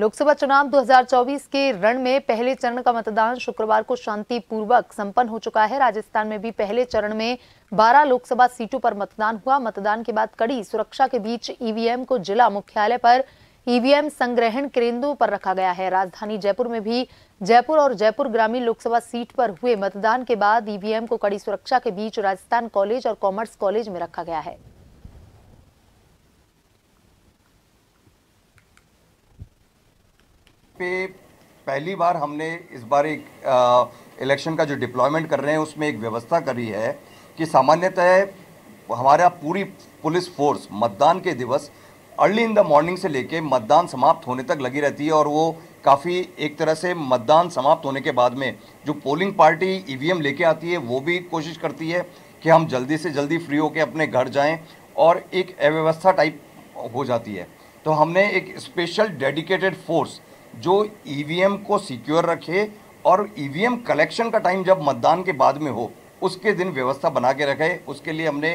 लोकसभा चुनाव 2024 के रण में पहले चरण का मतदान शुक्रवार को शांतिपूर्वक संपन्न हो चुका है राजस्थान में भी पहले चरण में 12 लोकसभा सीटों पर मतदान हुआ मतदान के बाद कड़ी सुरक्षा के बीच ईवीएम को जिला मुख्यालय पर ईवीएम संग्रहण केंद्रों पर रखा गया है राजधानी जयपुर में भी जयपुर और जयपुर ग्रामीण लोकसभा सीट पर हुए मतदान के बाद ईवीएम को कड़ी सुरक्षा के बीच राजस्थान कॉलेज और कॉमर्स कॉलेज में रखा गया है पे पहली बार हमने इस बार एक इलेक्शन का जो डिप्लॉयमेंट कर रहे हैं उसमें एक व्यवस्था करी है कि सामान्यतः हमारा पूरी पुलिस फोर्स मतदान के दिवस अर्ली इन द मॉर्निंग से लेके मतदान समाप्त होने तक लगी रहती है और वो काफ़ी एक तरह से मतदान समाप्त होने के बाद में जो पोलिंग पार्टी ई लेके आती है वो भी कोशिश करती है कि हम जल्दी से जल्दी फ्री होकर अपने घर जाएं और एक अव्यवस्था टाइप हो जाती है तो हमने एक स्पेशल डेडिकेटेड फोर्स जो ईवीएम e को सिक्योर रखे और ईवीएम e कलेक्शन का टाइम जब मतदान के बाद में हो उसके दिन व्यवस्था बना के रखे उसके लिए हमने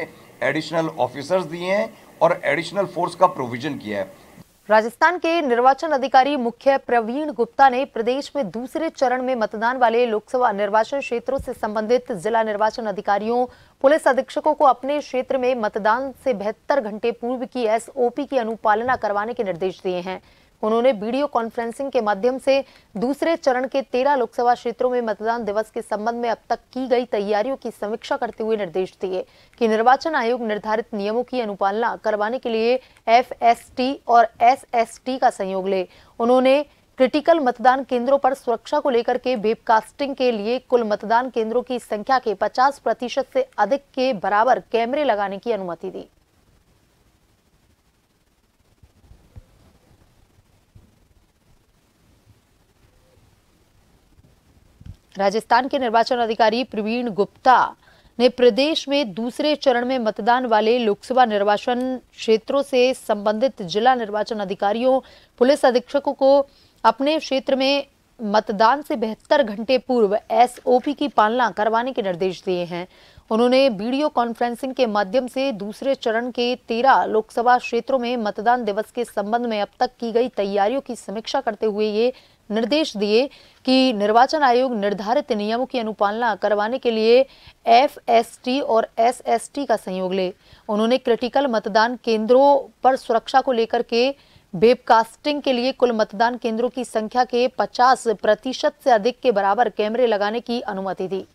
एडिशनल ऑफिसर्स दिए हैं और एडिशनल फोर्स का प्रोविजन किया है राजस्थान के निर्वाचन अधिकारी मुख्य प्रवीण गुप्ता ने प्रदेश में दूसरे चरण में मतदान वाले लोकसभा निर्वाचन क्षेत्रों से संबंधित जिला निर्वाचन अधिकारियों पुलिस अधीक्षकों को अपने क्षेत्र में मतदान से बेहतर घंटे पूर्व की एसओपी की अनुपालना करवाने के निर्देश दिए हैं उन्होंने वीडियो कॉन्फ्रेंसिंग के माध्यम से दूसरे चरण के तेरह लोकसभा क्षेत्रों में मतदान दिवस के संबंध में अब तक की गई तैयारियों की समीक्षा करते हुए निर्देश दिए कि निर्वाचन आयोग निर्धारित नियमों की अनुपालना करवाने के लिए एफएसटी और एसएसटी का सहयोग ले उन्होंने क्रिटिकल मतदान केंद्रों पर सुरक्षा को लेकर के वेबकास्टिंग के लिए कुल मतदान केंद्रों की संख्या के पचास प्रतिशत से अधिक के बराबर कैमरे लगाने की अनुमति दी राजस्थान के निर्वाचन अधिकारी प्रवीण गुप्ता ने प्रदेश में दूसरे चरण में मतदान वाले लोकसभा निर्वाचन क्षेत्रों से संबंधित जिला निर्वाचन अधिकारियों पुलिस अधीक्षकों को अपने क्षेत्र में मतदान से बेहतर घंटे पूर्व एसओपी की पालना करवाने के निर्देश दिए हैं उन्होंने वीडियो कॉन्फ्रेंसिंग के माध्यम से दूसरे चरण के तेरह लोकसभा क्षेत्रों में मतदान दिवस के संबंध में अब तक की गई तैयारियों की समीक्षा करते हुए ये निर्देश दिए कि निर्वाचन आयोग निर्धारित नियमों की अनुपालना करवाने के लिए एफएसटी और एसएसटी का सहयोग ले उन्होंने क्रिटिकल मतदान केंद्रों पर सुरक्षा को लेकर के वेबकास्टिंग के लिए कुल मतदान केंद्रों की संख्या के 50 प्रतिशत से अधिक के बराबर कैमरे लगाने की अनुमति दी